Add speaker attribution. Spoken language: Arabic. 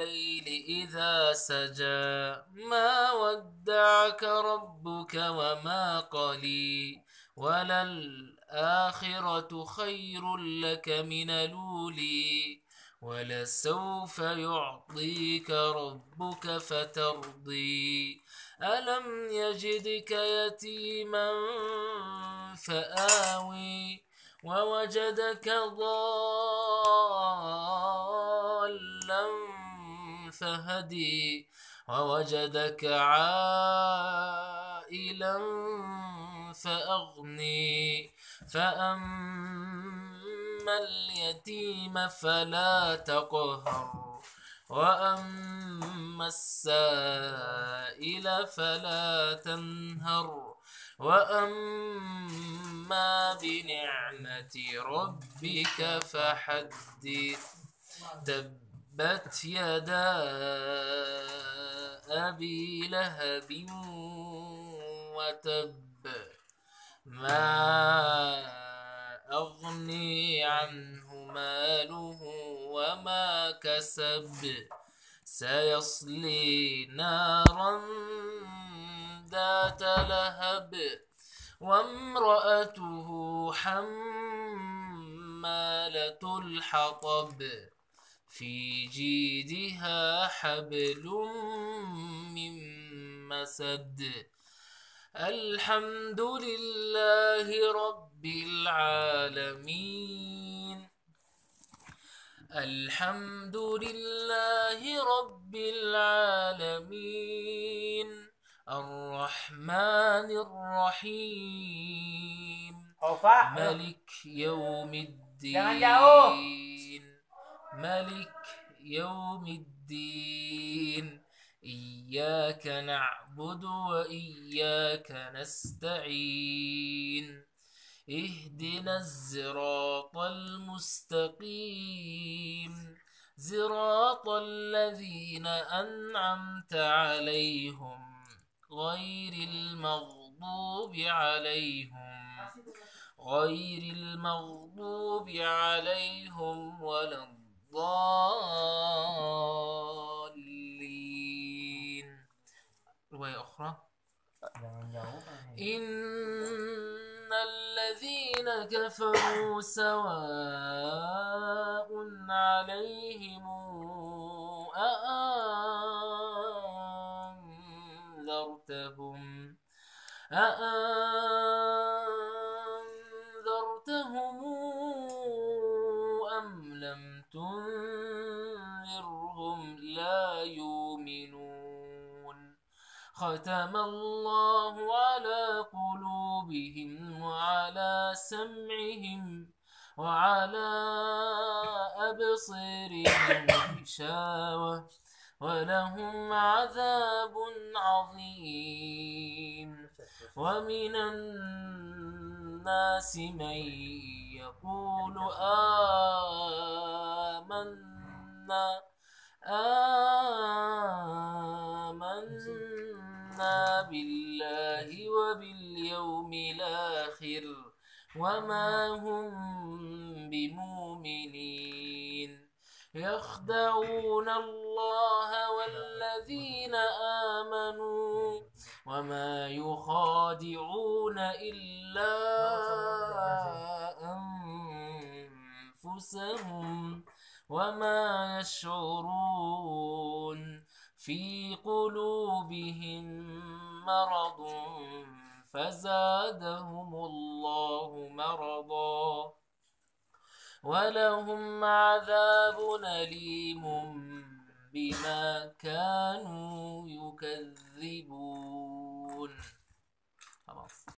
Speaker 1: الليل إذا سجى ما ودعك ربك وما قلي وللآخرة خير لك من لولي ولسوف يعطيك ربك فترضي ألم يجدك يتيما فآوي ووجدك ضار فهدي ووجدك عائلا فأغني فأما اليتيم فلا تقهر وأما السائل فلا تنهر وأما بنعمة ربك فحدث تب تبت يدا أبي لهب وتب ما أغني عنه ماله وما كسب سيصلي نارا ذات لهب وامرأته حمالة الحطب في جيدها حبل من مسد الحمد لله رب العالمين الحمد لله رب العالمين الرحمن الرحيم ملك يوم الدين ملك يوم الدين إياك نعبد وإياك نستعين اهدنا الزراط المستقيم زراط الذين أنعمت عليهم غير المغضوب عليهم غير المغضوب عليهم ولا الضالين رواية أخرى إن الذين كفروا سواء عليهم أأنذرتهم أأنذرتهم وهم لا يؤمنون ختم الله على قلوبهم وعلى سمعهم وعلى أبصارهم غشاوة ولهم عذاب عظيم ومن الناس من يقول آمنا آمنا بالله وباليوم الآخر وما هم بمؤمنين يخدعون الله والذين آمنوا وما يخادعون إلا أنفسهم وما يشعرون في قلوبهم مرض فزادهم الله مرضا ولهم عذاب أليم بما كانوا يكذبون خلاص